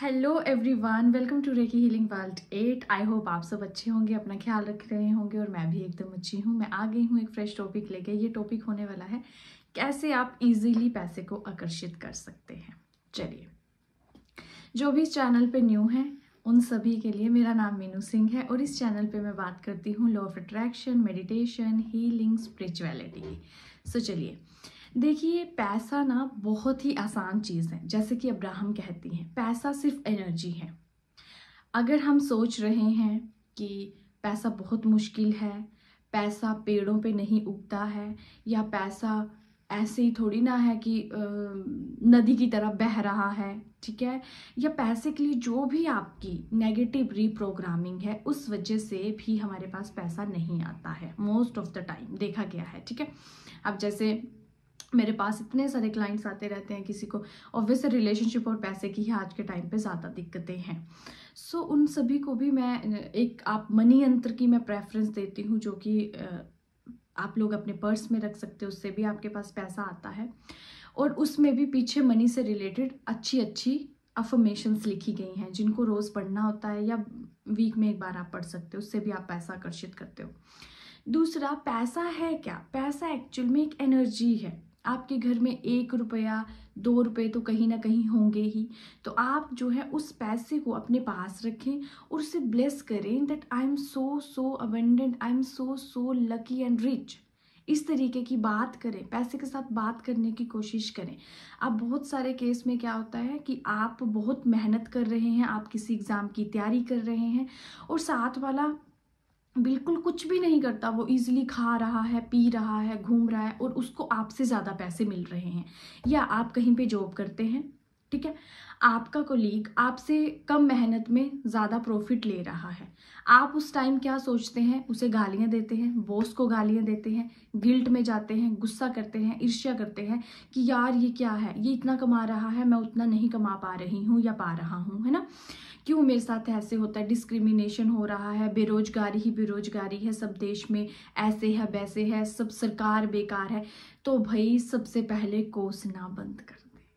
hello everyone welcome to Reiki healing world at I hope आप सब अच्छे होंगे अपना ख्याल रख रहे होंगे और मैं भी एकदम अच्छी हूँ मैं आ गई हूँ एक फ्रेश टॉपिक लेके ये टॉपिक होने वाला है कैसे आप इजीली पैसे को आकर्षित कर सकते हैं चलिए जो भी इस चैनल पे न्यू हैं उन सभी के लिए मेरा नाम मीनू सिंह है और इस चैनल पर मैं बात करती हूँ law of attraction meditation healing spirituality की सो चलिए देखिए पैसा ना बहुत ही आसान चीज़ है जैसे कि अब्राहम कहती हैं पैसा सिर्फ एनर्जी है अगर हम सोच रहे हैं कि पैसा बहुत मुश्किल है पैसा पेड़ों पे नहीं उगता है या पैसा ऐसे ही थोड़ी ना है कि नदी की तरफ बह रहा है ठीक है या पैसे के लिए जो भी आपकी नेगेटिव रीप्रोग्रामिंग है उस वजह से भी हमारे पास पैसा नहीं आता है मोस्ट ऑफ द टाइम देखा गया है ठीक है अब जैसे मेरे पास इतने सारे क्लाइंट्स आते रहते हैं किसी को ऑब्वियसली रिलेशनशिप और पैसे की ही आज के टाइम पे ज़्यादा दिक्कतें हैं सो so, उन सभी को भी मैं एक आप मनी यंत्र की मैं प्रेफरेंस देती हूँ जो कि आप लोग अपने पर्स में रख सकते हो उससे भी आपके पास पैसा आता है और उसमें भी पीछे मनी से रिलेटेड अच्छी अच्छी अफर्मेशंस लिखी गई हैं जिनको रोज़ पढ़ना होता है या वीक में एक बार आप पढ़ सकते हो उससे भी आप पैसा आकर्षित करते हो दूसरा पैसा है क्या पैसा एक्चुअल में एक एनर्जी है आपके घर में एक रुपया दो रुपये तो कहीं ना कहीं होंगे ही तो आप जो है उस पैसे को अपने पास रखें और उसे ब्लेस करें that I am so so abundant I am so so lucky and rich इस तरीके की बात करें पैसे के साथ बात करने की कोशिश करें अब बहुत सारे केस में क्या होता है कि आप बहुत मेहनत कर रहे हैं आप किसी एग्ज़ाम की तैयारी कर रहे हैं और साथ वाला बिल्कुल कुछ भी नहीं करता वो इजीली खा रहा है पी रहा है घूम रहा है और उसको आपसे ज़्यादा पैसे मिल रहे हैं या आप कहीं पे जॉब करते हैं ठीक है आपका कोलीग आपसे कम मेहनत में ज़्यादा प्रॉफिट ले रहा है आप उस टाइम क्या सोचते हैं उसे गालियाँ देते हैं बॉस को गालियाँ देते हैं गिल्ट में जाते हैं गुस्सा करते हैं ईर्ष्या करते हैं कि यार ये क्या है ये इतना कमा रहा है मैं उतना नहीं कमा पा रही हूँ या पा रहा हूँ है ना क्यों मेरे साथ ऐसे होता है डिस्क्रिमिनेशन हो रहा है बेरोजगारी ही बेरोजगारी है सब देश में ऐसे है वैसे है सब सरकार बेकार है तो भाई सबसे पहले कोसना बंद कर दें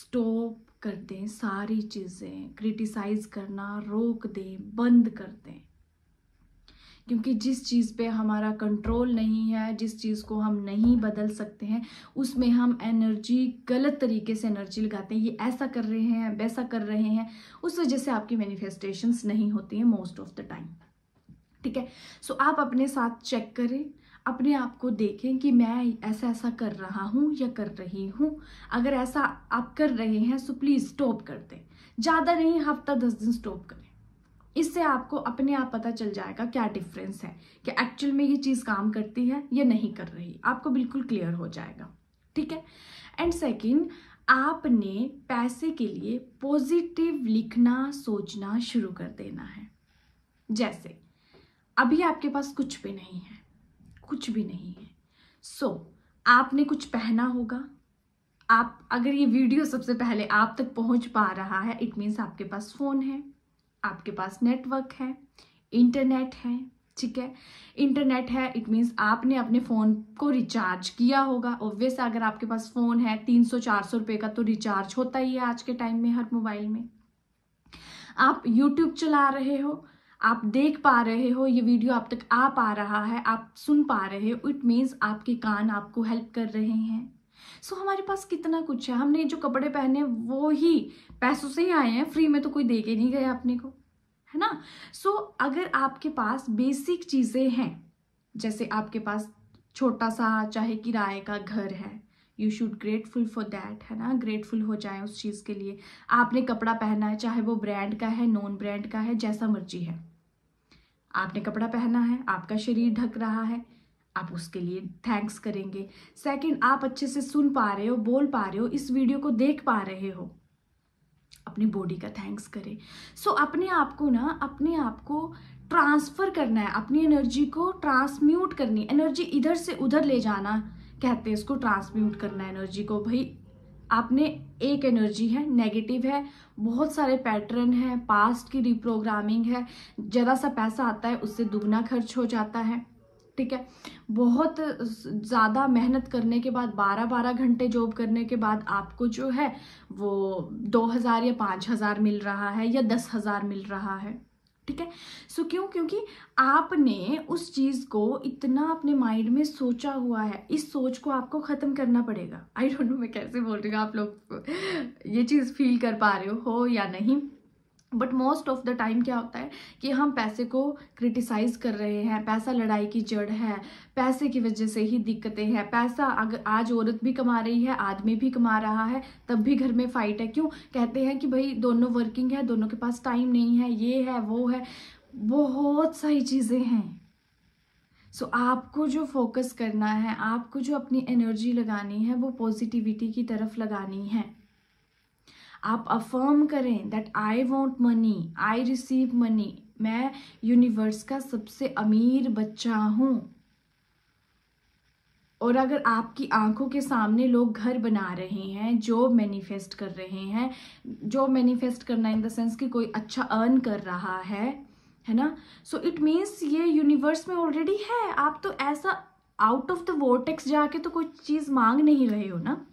स्टॉप कर दें सारी चीज़ें क्रिटिसाइज करना रोक दें बंद कर दें क्योंकि जिस चीज़ पे हमारा कंट्रोल नहीं है जिस चीज़ को हम नहीं बदल सकते हैं उसमें हम एनर्जी गलत तरीके से एनर्जी लगाते हैं ये ऐसा कर रहे हैं वैसा कर रहे हैं उस वजह से आपकी मैनिफेस्टेशंस नहीं होती हैं मोस्ट ऑफ द टाइम ठीक है सो so, आप अपने साथ चेक करें अपने आप को देखें कि मैं ऐसा ऐसा कर रहा हूँ या कर रही हूँ अगर ऐसा आप कर रहे हैं सो प्लीज़ स्टॉप कर दें ज़्यादा नहीं हफ्ता दस दिन स्टॉप करें इससे आपको अपने आप पता चल जाएगा क्या डिफरेंस है कि एक्चुअल में ये चीज़ काम करती है या नहीं कर रही आपको बिल्कुल क्लियर हो जाएगा ठीक है एंड सेकेंड आपने पैसे के लिए पॉजिटिव लिखना सोचना शुरू कर देना है जैसे अभी आपके पास कुछ भी नहीं है कुछ भी नहीं है सो so, आपने कुछ पहना होगा आप अगर ये वीडियो सबसे पहले आप तक पहुंच पा रहा है इट मीन्स आपके पास फ़ोन है आपके पास नेटवर्क है इंटरनेट है ठीक है इंटरनेट है इट मीन्स आपने अपने फ़ोन को रिचार्ज किया होगा ओब्वियस अगर आपके पास फ़ोन है तीन सौ चार सौ रुपये का तो रिचार्ज होता ही है आज के टाइम में हर मोबाइल में आप यूट्यूब चला रहे हो आप देख पा रहे हो ये वीडियो आप तक आ पा रहा है आप सुन पा रहे हो इट मीन्स आपके कान आपको हेल्प कर रहे हैं सो so, हमारे पास कितना कुछ है हमने जो कपड़े पहने वो ही पैसों से ही आए हैं फ्री में तो कोई दे के नहीं गया अपने को है ना सो so, अगर आपके पास बेसिक चीज़ें हैं जैसे आपके पास छोटा सा चाहे किराए का घर है you should grateful for that है ना ग्रेटफुल हो जाए उस चीज़ के लिए आपने कपड़ा पहना है चाहे वो ब्रांड का है नॉन ब्रांड का है जैसा मर्जी है आपने कपड़ा पहना है आपका शरीर ढक रहा है आप उसके लिए थैंक्स करेंगे सेकंड आप अच्छे से सुन पा रहे हो बोल पा रहे हो इस वीडियो को देख पा रहे हो अपनी बॉडी का थैंक्स करें सो so, अपने आप को ना अपने आप को ट्रांसफ़र करना है अपनी एनर्जी को ट्रांसम्यूट करनी एनर्जी इधर से उधर ले जाना कहते हैं इसको ट्रांसम्यूट करना है एनर्जी को भाई आपने एक एनर्जी है नेगेटिव है बहुत सारे पैटर्न हैं पास्ट की रिप्रोग्रामिंग है ज़रा सा पैसा आता है उससे दुगना खर्च हो जाता है ठीक है बहुत ज़्यादा मेहनत करने के बाद बारह बारह घंटे जॉब करने के बाद आपको जो है वो दो हज़ार या पाँच हज़ार मिल रहा है या दस हज़ार मिल रहा है ठीक है सो क्यों क्योंकि आपने उस चीज़ को इतना अपने माइंड में सोचा हुआ है इस सोच को आपको ख़त्म करना पड़ेगा आई डोंट नो मैं कैसे बोल रही हूँ आप लोग ये चीज़ फील कर पा रहे हो या नहीं but most of the time क्या होता है कि हम पैसे को क्रिटिसाइज़ कर रहे हैं पैसा लड़ाई की जड़ है पैसे की वजह से ही दिक्कतें हैं पैसा अगर आज औरत भी कमा रही है आदमी भी कमा रहा है तब भी घर में फ़ाइट है क्यों कहते हैं कि भाई दोनों वर्किंग है दोनों के पास टाइम नहीं है ये है वो है बहुत सारी चीज़ें हैं सो so, आपको जो फोकस करना है आपको जो अपनी एनर्जी लगानी है वो पॉजिटिविटी की तरफ लगानी है आप अफर्म करें that I want money I receive money मैं यूनिवर्स का सबसे अमीर बच्चा हूँ और अगर आपकी आंखों के सामने लोग घर बना रहे हैं जॉब मैनिफेस्ट कर रहे हैं जॉब मैनिफेस्ट करना इन द सेंस कि कोई अच्छा अर्न कर रहा है है ना सो इट मीन्स ये यूनिवर्स में ऑलरेडी है आप तो ऐसा आउट ऑफ द वोटेक्स जाके तो कोई चीज़ मांग नहीं रहे हो ना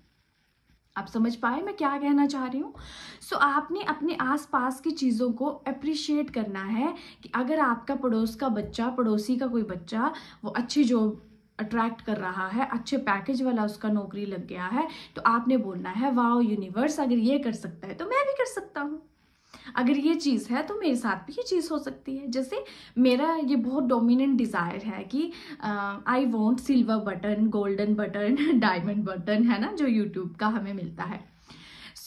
आप समझ पाए मैं क्या कहना चाह रही हूँ सो so, आपने अपने आसपास की चीज़ों को अप्रिशिएट करना है कि अगर आपका पड़ोस का बच्चा पड़ोसी का कोई बच्चा वो अच्छी जॉब अट्रैक्ट कर रहा है अच्छे पैकेज वाला उसका नौकरी लग गया है तो आपने बोलना है वाओ यूनिवर्स अगर ये कर सकता है तो मैं भी कर सकता हूँ अगर ये चीज़ है तो मेरे साथ भी ये चीज़ हो सकती है जैसे मेरा ये बहुत डोमिनेंट डिज़ायर है कि I want silver button golden button diamond button है ना जो यूट्यूब का हमें मिलता है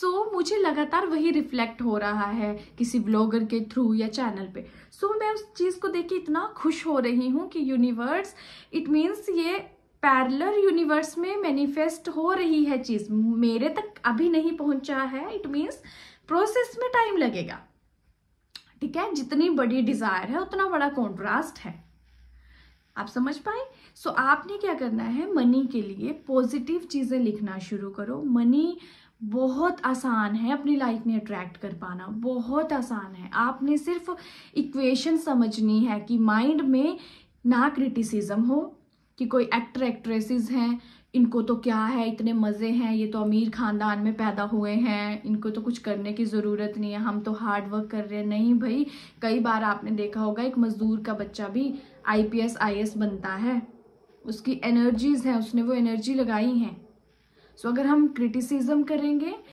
सो so, मुझे लगातार वही रिफ्लेक्ट हो रहा है किसी ब्लॉगर के थ्रू या चैनल पे सो so, मैं उस चीज़ को देख के इतना खुश हो रही हूँ कि यूनिवर्स इट मीन्स ये पैरलर यूनिवर्स में मैनिफेस्ट हो रही है चीज़ मेरे तक अभी नहीं पहुँचा है इट मीन्स प्रोसेस में टाइम लगेगा ठीक है जितनी बड़ी डिजायर है उतना बड़ा कॉन्ट्रास्ट है आप समझ पाए सो so, आपने क्या करना है मनी के लिए पॉजिटिव चीज़ें लिखना शुरू करो मनी बहुत आसान है अपनी लाइफ में अट्रैक्ट कर पाना बहुत आसान है आपने सिर्फ इक्वेशन समझनी है कि माइंड में ना क्रिटिसिज्म हो कि कोई एक्टर एक्ट्रेसेस हैं इनको तो क्या है इतने मज़े हैं ये तो अमीर ख़ानदान में पैदा हुए हैं इनको तो कुछ करने की ज़रूरत नहीं है हम तो हार्ड वर्क कर रहे हैं नहीं भाई कई बार आपने देखा होगा एक मज़दूर का बच्चा भी I P S I S बनता है उसकी एनर्जीज़ हैं उसने वो एनर्जी लगाई हैं सो अगर हम क्रिटिसिज्म करेंगे